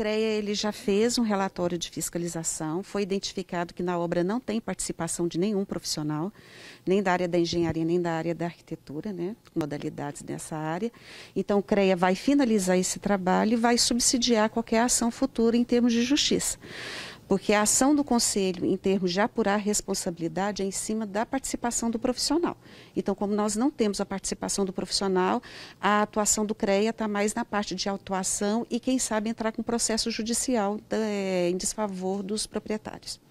CREA ele já fez um relatório de fiscalização, foi identificado que na obra não tem participação de nenhum profissional, nem da área da engenharia, nem da área da arquitetura, né, modalidades nessa área. Então, o CREA vai finalizar esse trabalho e vai subsidiar qualquer ação futura em termos de justiça. Porque a ação do conselho, em termos de apurar responsabilidade, é em cima da participação do profissional. Então, como nós não temos a participação do profissional, a atuação do CREA está mais na parte de autuação e, quem sabe, entrar com processo judicial eh, em desfavor dos proprietários.